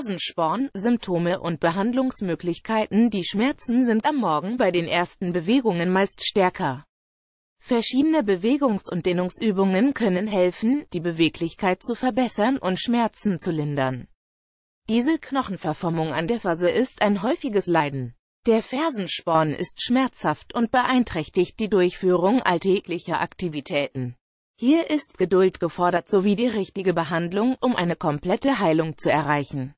Nasensporn, Symptome und Behandlungsmöglichkeiten Die Schmerzen sind am Morgen bei den ersten Bewegungen meist stärker. Verschiedene Bewegungs- und Dehnungsübungen können helfen, die Beweglichkeit zu verbessern und Schmerzen zu lindern. Diese Knochenverformung an der Ferse ist ein häufiges Leiden. Der Fersensporn ist schmerzhaft und beeinträchtigt die Durchführung alltäglicher Aktivitäten. Hier ist Geduld gefordert sowie die richtige Behandlung, um eine komplette Heilung zu erreichen.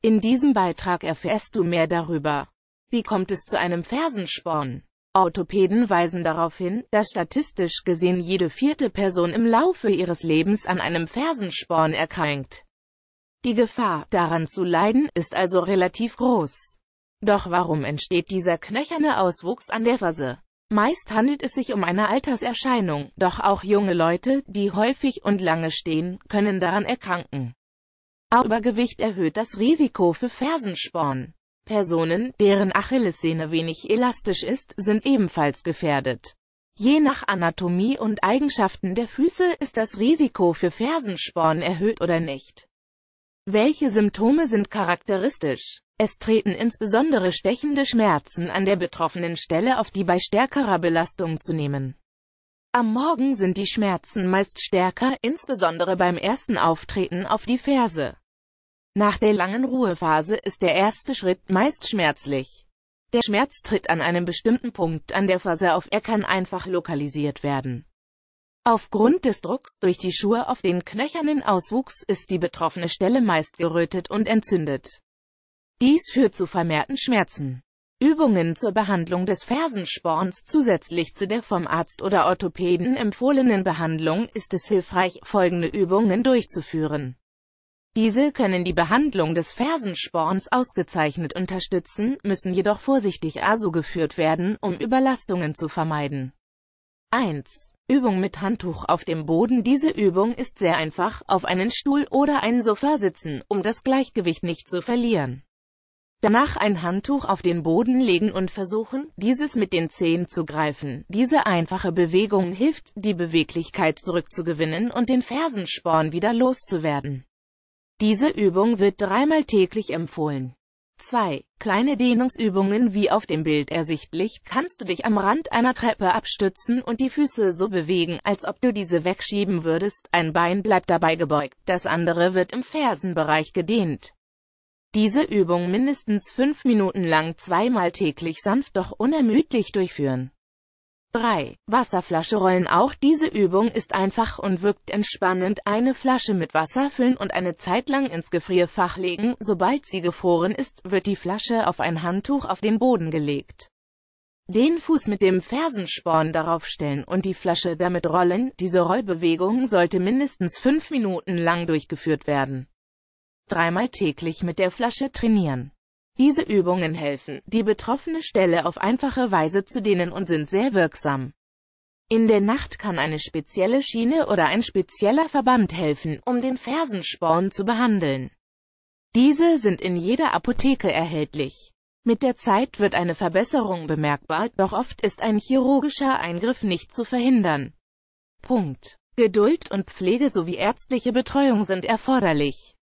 In diesem Beitrag erfährst du mehr darüber. Wie kommt es zu einem Fersensporn? Orthopäden weisen darauf hin, dass statistisch gesehen jede vierte Person im Laufe ihres Lebens an einem Fersensporn erkrankt. Die Gefahr, daran zu leiden, ist also relativ groß. Doch warum entsteht dieser knöcherne Auswuchs an der Ferse? Meist handelt es sich um eine Alterserscheinung, doch auch junge Leute, die häufig und lange stehen, können daran erkranken. Auch Übergewicht erhöht das Risiko für Fersensporn. Personen, deren Achillessehne wenig elastisch ist, sind ebenfalls gefährdet. Je nach Anatomie und Eigenschaften der Füße ist das Risiko für Fersensporn erhöht oder nicht. Welche Symptome sind charakteristisch? Es treten insbesondere stechende Schmerzen an der betroffenen Stelle auf, die bei stärkerer Belastung zu nehmen. Am Morgen sind die Schmerzen meist stärker, insbesondere beim ersten Auftreten auf die Ferse. Nach der langen Ruhephase ist der erste Schritt meist schmerzlich. Der Schmerz tritt an einem bestimmten Punkt an der Ferse auf, er kann einfach lokalisiert werden. Aufgrund des Drucks durch die Schuhe auf den knöchernen Auswuchs ist die betroffene Stelle meist gerötet und entzündet. Dies führt zu vermehrten Schmerzen. Übungen zur Behandlung des Fersensporns zusätzlich zu der vom Arzt oder Orthopäden empfohlenen Behandlung ist es hilfreich, folgende Übungen durchzuführen. Diese können die Behandlung des Fersensporns ausgezeichnet unterstützen, müssen jedoch vorsichtig ASO geführt werden, um Überlastungen zu vermeiden. 1. Übung mit Handtuch auf dem Boden Diese Übung ist sehr einfach, auf einen Stuhl oder einen Sofa sitzen, um das Gleichgewicht nicht zu verlieren. Danach ein Handtuch auf den Boden legen und versuchen, dieses mit den Zehen zu greifen. Diese einfache Bewegung hilft, die Beweglichkeit zurückzugewinnen und den Fersensporn wieder loszuwerden. Diese Übung wird dreimal täglich empfohlen. 2. Kleine Dehnungsübungen wie auf dem Bild ersichtlich, kannst du dich am Rand einer Treppe abstützen und die Füße so bewegen, als ob du diese wegschieben würdest, ein Bein bleibt dabei gebeugt, das andere wird im Fersenbereich gedehnt. Diese Übung mindestens fünf Minuten lang zweimal täglich sanft doch unermüdlich durchführen. 3. Wasserflasche rollen Auch diese Übung ist einfach und wirkt entspannend. Eine Flasche mit Wasser füllen und eine Zeit lang ins Gefrierfach legen. Sobald sie gefroren ist, wird die Flasche auf ein Handtuch auf den Boden gelegt. Den Fuß mit dem Fersensporn darauf stellen und die Flasche damit rollen. Diese Rollbewegung sollte mindestens fünf Minuten lang durchgeführt werden dreimal täglich mit der Flasche trainieren. Diese Übungen helfen, die betroffene Stelle auf einfache Weise zu dehnen und sind sehr wirksam. In der Nacht kann eine spezielle Schiene oder ein spezieller Verband helfen, um den Fersensporn zu behandeln. Diese sind in jeder Apotheke erhältlich. Mit der Zeit wird eine Verbesserung bemerkbar, doch oft ist ein chirurgischer Eingriff nicht zu verhindern. Punkt. Geduld und Pflege sowie ärztliche Betreuung sind erforderlich.